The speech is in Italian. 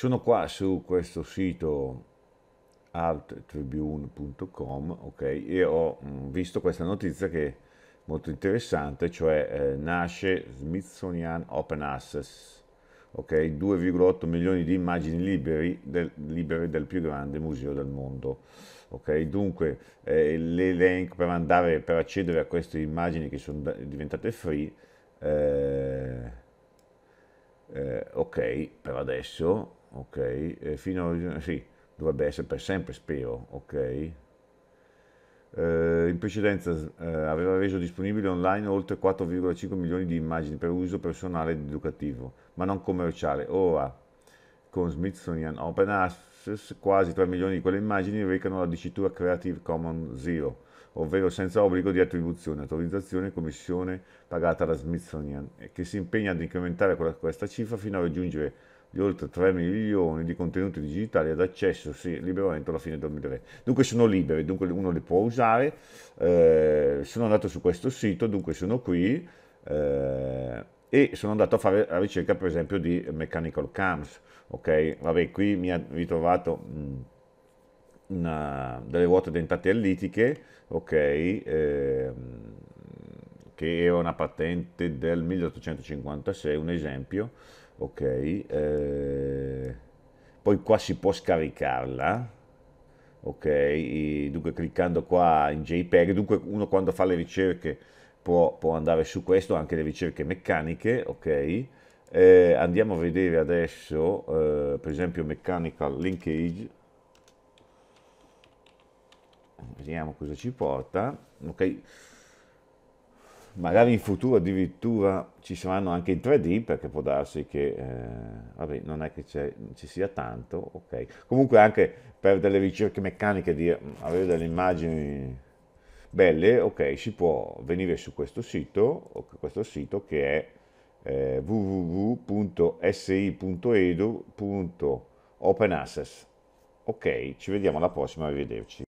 Sono qua su questo sito alttribune.com okay, e ho mm, visto questa notizia che è molto interessante, cioè eh, nasce Smithsonian Open Access, okay, 2,8 milioni di immagini liberi del, libere del più grande museo del mondo. Okay, dunque eh, l'elenco per andare per accedere a queste immagini che sono diventate free, eh, eh, ok per adesso ok? E fino a, sì, dovrebbe essere per sempre, spero, ok? Eh, in precedenza eh, aveva reso disponibile online oltre 4,5 milioni di immagini per uso personale ed educativo, ma non commerciale. Ora, con Smithsonian Open Access, quasi 3 milioni di quelle immagini recano la dicitura Creative Commons Zero, ovvero senza obbligo di attribuzione, autorizzazione e commissione pagata da Smithsonian, eh, che si impegna ad incrementare questa cifra fino a raggiungere di oltre 3 milioni di contenuti digitali ad accesso sì, entro la fine del 2020. Dunque sono liberi, dunque uno li può usare. Eh, sono andato su questo sito, dunque sono qui eh, e sono andato a fare la ricerca per esempio di Mechanical Cams. Ok, vabbè, qui mi ha ritrovato mh, mm, una, delle ruote dentate allitiche, ok, eh, che era una patente del 1856, un esempio ok? Eh, poi qua si può scaricarla, ok? dunque cliccando qua in JPEG, dunque uno quando fa le ricerche può, può andare su questo, anche le ricerche meccaniche, ok? Eh, andiamo a vedere adesso, eh, per esempio, Mechanical Linkage, vediamo cosa ci porta, ok? magari in futuro addirittura ci saranno anche in 3D perché può darsi che eh, vabbè, non è che ci sia tanto, ok. Comunque anche per delle ricerche meccaniche di mm, avere delle immagini belle, ok, si può venire su questo sito, questo sito che è eh, www.si.edu.openaccess. Ok, ci vediamo alla prossima, arrivederci.